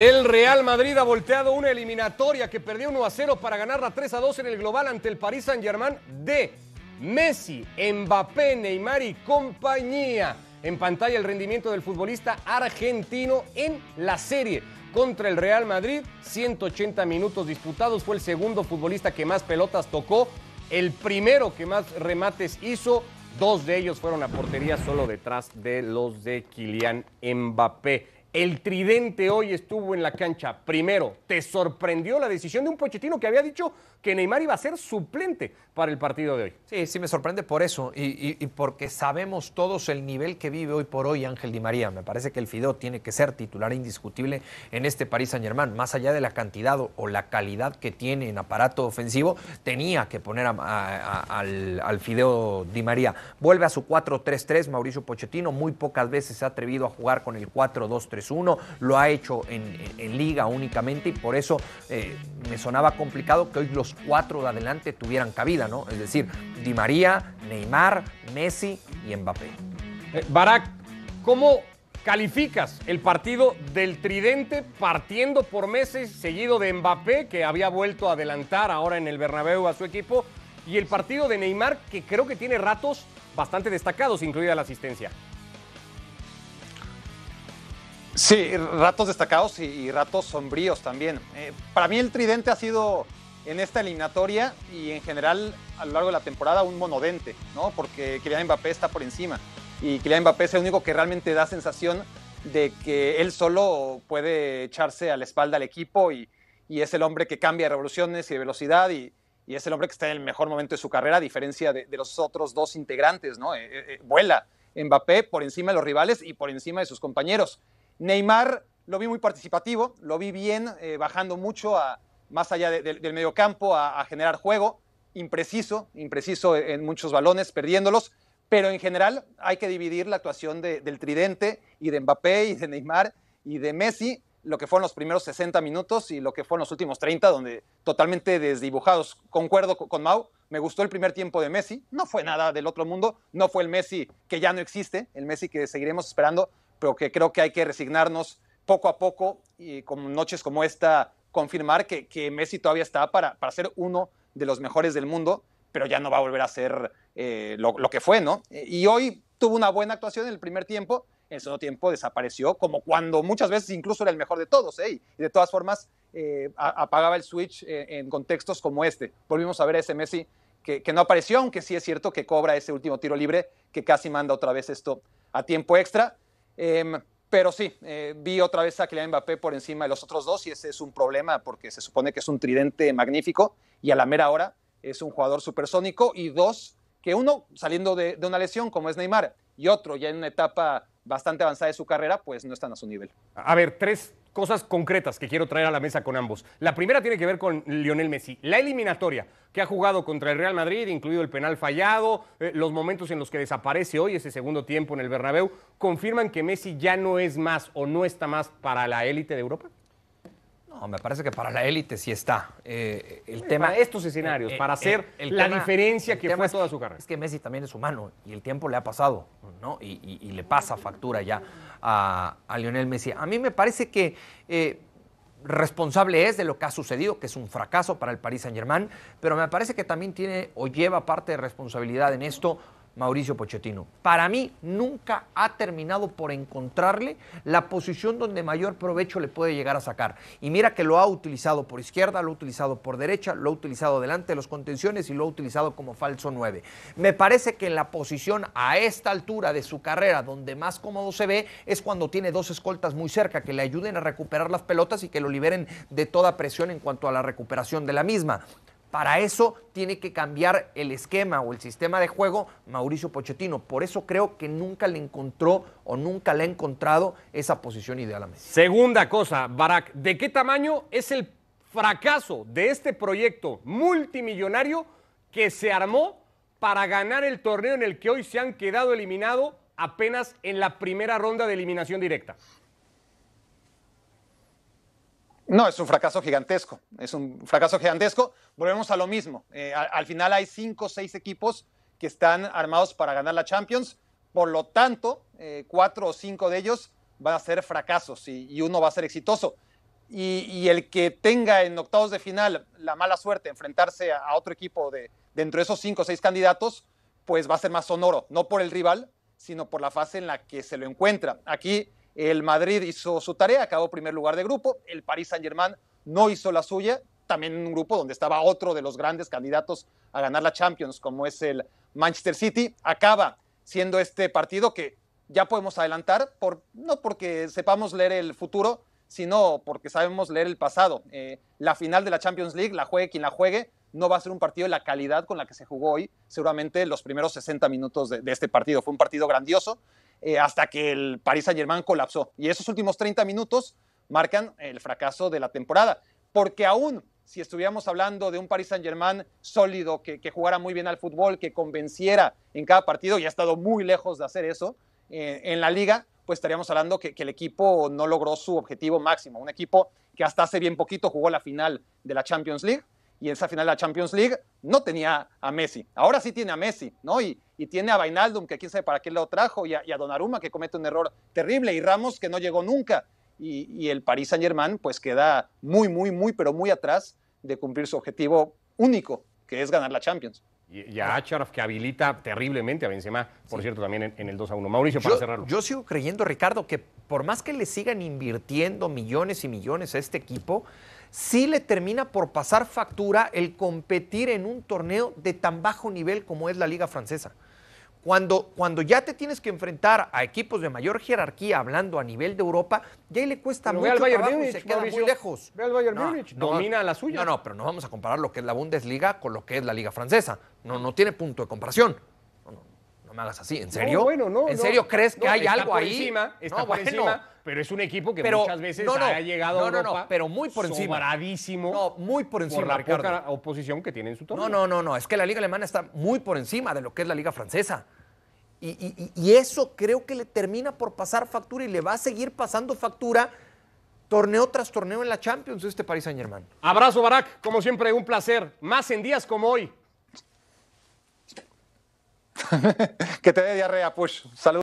El Real Madrid ha volteado una eliminatoria que perdió 1 a 0 para ganar la 3 a 2 en el global ante el Paris Saint-Germain de Messi, Mbappé, Neymar y compañía. En pantalla el rendimiento del futbolista argentino en la serie contra el Real Madrid. 180 minutos disputados. Fue el segundo futbolista que más pelotas tocó. El primero que más remates hizo. Dos de ellos fueron a portería solo detrás de los de Kylian Mbappé. El tridente hoy estuvo en la cancha. Primero, ¿te sorprendió la decisión de un Pochettino que había dicho que Neymar iba a ser suplente para el partido de hoy? Sí, sí me sorprende por eso y, porque sabemos todos el nivel que vive hoy por hoy Ángel Di María. Me parece que el Fideo tiene que ser titular indiscutible en este París Saint-Germain. Más allá de la cantidad o, la calidad que tiene en aparato ofensivo, tenía que poner al, Fideo Di María. Vuelve a su 4-3-3 Mauricio Pochettino. Muy pocas veces se ha atrevido a jugar con el 4-2-3 uno lo ha hecho en, liga únicamente y por eso eh, me sonaba complicado que hoy los cuatro de adelante tuvieran cabida, ¿no? Es decir, Di María, Neymar, Messi y Mbappé. Eh, Barack Barak, ¿cómo calificas el partido del Tridente partiendo por meses, seguido de Mbappé, que había vuelto a adelantar ahora en el Bernabéu a su equipo, y el partido de Neymar, que creo que tiene ratos bastante destacados, incluida la asistencia? Sí, ratos destacados y, ratos sombríos también. Eh, para mí el tridente ha sido en esta eliminatoria y en general a lo largo de la temporada un monodente, ¿no? Porque Kylian Mbappé está por encima y Kylian Mbappé es el único que realmente da sensación de que él solo puede echarse a la espalda al equipo y, y es el hombre que cambia revoluciones y de velocidad y, y, es el hombre que está en el mejor momento de su carrera, a diferencia de, los otros dos integrantes, ¿no? Eh, eh, vuela Mbappé por encima de los rivales y por encima de sus compañeros. Neymar lo vi muy participativo, lo vi bien, eh, bajando mucho más allá del mediocampo a, a generar juego, impreciso, impreciso en muchos balones, perdiéndolos, pero en general hay que dividir la actuación del tridente y de Mbappé y de Neymar y de Messi, lo que fueron los primeros 60 minutos y lo que fueron los últimos 30, donde totalmente desdibujados. Concuerdo con Mau, me gustó el primer tiempo de Messi, no fue nada del otro mundo, no fue el Messi que ya no existe, el Messi que seguiremos esperando, pero que creo que hay que resignarnos poco a poco y con noches como esta confirmar que, que Messi todavía está para, para ser uno de los mejores del mundo, pero ya no va a volver a ser eh, lo, lo, que fue, ¿no? Eh, y hoy tuvo una buena actuación en el primer tiempo, en el segundo tiempo desapareció, como cuando muchas veces incluso era el mejor de todos, ¿eh? Y de todas formas eh, apagaba el switch en contextos como este. Volvimos a ver a ese Messi que, que, no apareció, aunque sí es cierto que cobra ese último tiro libre que casi manda otra vez esto a tiempo extra. Em, pero sí, eh, vi otra vez a Kylian Mbappé por encima de los otros dos y ese es un problema porque se supone que es un tridente magnífico y a la mera hora es un jugador supersónico y dos, que uno saliendo de, de una lesión como es Neymar y otro ya en una etapa bastante avanzada de su carrera, pues no están a su nivel. A ver, tres, cosas concretas que quiero traer a la mesa con ambos. La primera tiene que ver con Lionel Messi. La eliminatoria que ha jugado contra el Real Madrid, incluido el penal fallado, eh, los momentos en los que desaparece hoy ese segundo tiempo en el Bernabéu, confirman que Messi ya no es más o no está más para la élite de Europa. No, me parece que para la élite sí está. Eh, el para tema, estos escenarios, eh, para hacer la diferencia que fue toda su carrera. Es que Messi también es humano y el tiempo le ha pasado, ¿no? y le pasa factura ya a, Lionel Messi. A mí me parece que eh, responsable es de lo que ha sucedido, que es un fracaso para el Paris Saint-Germain, pero me parece que también tiene o lleva parte de responsabilidad en esto Mauricio Pochettino. Para mí nunca ha terminado por encontrarle la posición donde mayor provecho le puede llegar a sacar. Y mira que lo ha utilizado por izquierda, lo ha utilizado por derecha, lo ha utilizado delante de los contenciones y lo ha utilizado como falso 9. Me parece que en la posición a esta altura de su carrera donde más cómodo se ve es cuando tiene dos escoltas muy cerca que le ayuden a recuperar las pelotas y que lo liberen de toda presión en cuanto a la recuperación de la misma. Para eso tiene que cambiar el esquema o el sistema de juego Mauricio Pochettino. Por eso creo que nunca le encontró o nunca le ha encontrado esa posición ideal a Messi. Segunda cosa, Barack, ¿de qué tamaño es el fracaso de este proyecto multimillonario que se armó para ganar el torneo en el que hoy se han quedado eliminado apenas en la primera ronda de eliminación directa? No, es un fracaso gigantesco, es un fracaso gigantesco. Volvemos a lo mismo. Eh, al, final hay cinco o seis equipos que están armados para ganar la Champions, por lo tanto, eh, cuatro o cinco de ellos van a ser fracasos y, uno va a ser exitoso. Y, el que tenga en octavos de final la mala suerte de enfrentarse a, otro equipo de, dentro de esos cinco o seis candidatos, pues va a ser más sonoro, no por el rival, sino por la fase en la que se lo encuentra. Aquí el Madrid hizo su tarea, acabó primer lugar de grupo. El Paris Saint-Germain no hizo la suya, también un grupo donde estaba otro de los grandes candidatos a ganar la Champions, como es el Manchester City. Acaba siendo este partido que ya podemos adelantar, no porque sepamos leer el futuro, sino porque sabemos leer el pasado. Eh, la final de la Champions League, la juegue quien la juegue, no va a ser un partido de la calidad con la que se jugó hoy, seguramente los primeros 60 minutos de este partido. Fue un partido grandioso eh, hasta que el Paris Saint-Germain colapsó. Y esos últimos 30 minutos marcan el fracaso de la temporada. Porque aún si estuviéramos hablando de un Paris Saint-Germain sólido, que, jugara muy bien al fútbol, que convenciera en cada partido, y ha estado muy lejos de hacer eso eh, en la liga, pues estaríamos hablando que, el equipo no logró su objetivo máximo. Un equipo que hasta hace bien poquito jugó la final de la Champions League, y esa final de la Champions League no tenía a Messi. Ahora sí tiene a Messi, ¿no? Y, tiene a Bainaldum que quién sabe para qué lo trajo, y a, y a, Donnarumma, que comete un error terrible, y Ramos, que no llegó nunca. Y, y el Paris Saint-Germain, pues queda muy, muy, muy, pero muy atrás de cumplir su objetivo único, que es ganar la Champions. Y, a Acharaf, que habilita terriblemente a Benzema, por cierto, también en, el 2 a 1. Mauricio, para cerrarlo. Yo sigo creyendo, Ricardo, que por más que le sigan invirtiendo millones y millones a este equipo, sí le termina por pasar factura el competir en un torneo de tan bajo nivel como es la Liga Francesa. Cuando, ya te tienes que enfrentar a equipos de mayor jerarquía, hablando a nivel de Europa, ya ahí le cuesta mucho trabajo y se queda muy lejos. Ve al Bayern domina la suya. No, no, pero no vamos a comparar lo que es la Bundesliga con lo que es la Liga Francesa. No, no tiene punto de comparación. No, me hagas así, ¿en serio? bueno, no. ¿En serio crees que hay algo ahí? está por encima, pero es un equipo que muchas veces ha llegado a Europa pero muy por encima. Sobradísimo. No, muy por encima, la poca oposición que tiene en su torneo. No, no, no, no, es que la Liga Alemana está muy por encima de lo que es la Liga Francesa. Y, eso creo que le termina por pasar factura y le va a seguir pasando factura torneo tras torneo en la Champions este Paris Saint Germain. Abrazo Barack, como siempre un placer, más en días como hoy. que te dé diarrea, pues. Saludos.